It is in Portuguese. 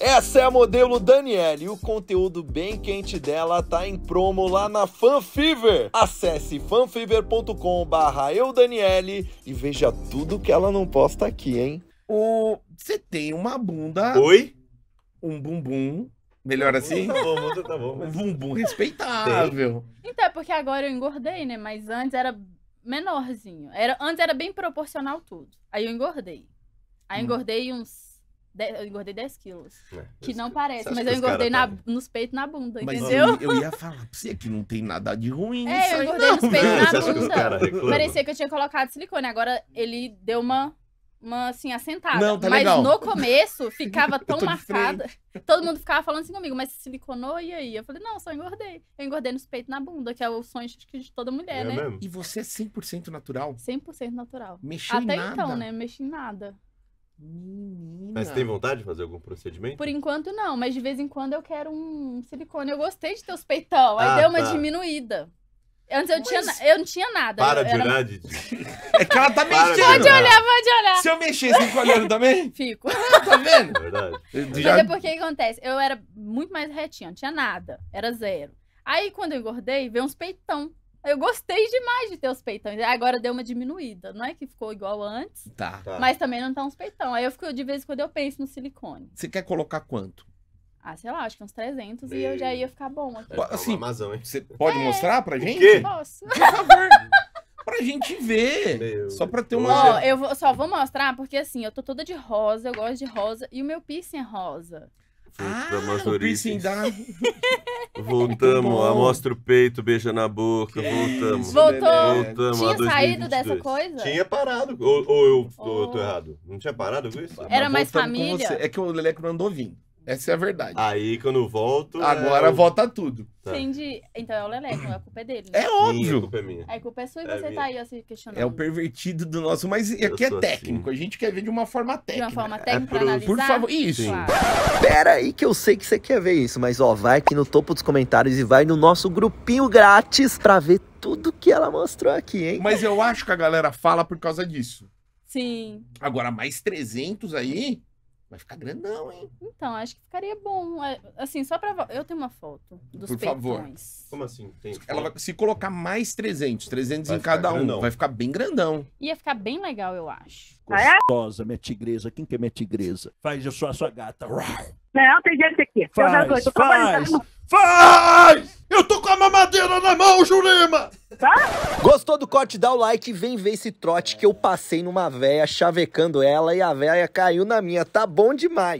Essa é a modelo Daniele e o conteúdo bem quente dela tá em promo lá na Fanfever. Acesse fanfever.com barra eu Daniele e veja tudo que ela não posta aqui, hein? O... Você tem uma bunda... Oi? Um bumbum... Melhor tá assim? Tá bom, tá bom. Um bumbum respeitável. Então, é porque agora eu engordei, né? Mas antes era menorzinho. Era, antes era bem proporcional tudo. Aí eu engordei. Aí hum. engordei uns eu engordei 10 quilos. É, que não parece, mas eu engordei na, tá... nos peitos na bunda, mas entendeu? Eu, eu ia falar pra você que não tem nada de ruim. É, eu engordei não, nos peitos né? na bunda. Que Parecia que eu tinha colocado silicone. Agora ele deu uma uma assim, assentada. Não, tá mas legal. no começo ficava tão marcada. Todo mundo ficava falando assim comigo, mas se siliconou e aí? Eu falei, não, só engordei. Eu engordei nos peitos na bunda, que é o sonho de toda mulher, é né? Mesmo? E você é 100% natural? 100% natural. Mexi em nada. até então, né? Mexi em nada. Menina. Mas tem vontade de fazer algum procedimento? Por enquanto não, mas de vez em quando eu quero um silicone. Eu gostei de ter os peitão, aí ah, deu uma tá. diminuída. Antes eu, mas... tinha, eu não tinha nada. Para eu, de era... olhar, Didi. É que ela tá mexendo. Pode olhar, pode olhar. Se eu mexer, você fica olhando também? Fico. Tá vendo? É verdade. Mas é porque acontece, eu era muito mais retinha, não tinha nada, era zero. Aí quando eu engordei, veio uns peitão. Eu gostei demais de ter os peitões. Agora deu uma diminuída. Não é que ficou igual antes. Tá. tá. Mas também não tá uns peitão. Aí eu fico, de vez em quando, eu penso no silicone. Você quer colocar quanto? Ah, sei lá, acho que uns 300 e, e eu já ia ficar bom aqui. Assim, Amazon, hein? Você pode é... mostrar pra gente? quê? Posso. Por favor. pra gente ver. Meu só pra ter uma. Ó, eu vou, só vou mostrar, porque assim, eu tô toda de rosa, eu gosto de rosa, e o meu piercing é rosa. Ah, o piercing da. Voltamos, amostra o peito, beija na boca, que voltamos. Isso, Voltou. Voltamos Tinha saído dessa coisa? Tinha parado. Ou, ou eu, tô, eu tô oh. errado? Não tinha parado com isso? Era mais família? É que o Leleco não andou vindo. Essa é a verdade. Aí quando volto. Agora é... volta tudo. Tá. Entendi. Então é o Leleco, então, é a culpa é dele. Né? É óbvio. Minha, a culpa é minha. A culpa é sua e é você minha. tá aí ó, se questionando. É o pervertido do nosso, mas aqui é técnico. Assim. A gente quer ver de uma forma técnica. De uma forma é técnica é pro... analisar. Por favor, isso. Claro. Pera aí que eu sei que você quer ver isso, mas ó, vai aqui no topo dos comentários e vai no nosso grupinho grátis pra ver tudo que ela mostrou aqui, hein? Mas eu acho que a galera fala por causa disso. Sim. Agora, mais 300 aí Vai ficar grandão, hein? Então, acho que ficaria bom. É, assim, só pra. Eu tenho uma foto dos Por peitões. favor. Como assim? Tem Ela vai... se colocar mais 300, 300 vai em cada grandão. um, vai ficar bem grandão. Ia ficar bem legal, eu acho. Gostosa, minha tigresa. Quem que é minha tigresa? Faz, eu sou a sua gata. Não, tem gente aqui. Faz, eu faz, faz! Eu tô com a mamadeira na mão, Jurema! Gostou do corte? Dá o like e vem ver esse trote que eu passei numa véia, chavecando ela e a véia caiu na minha. Tá bom demais.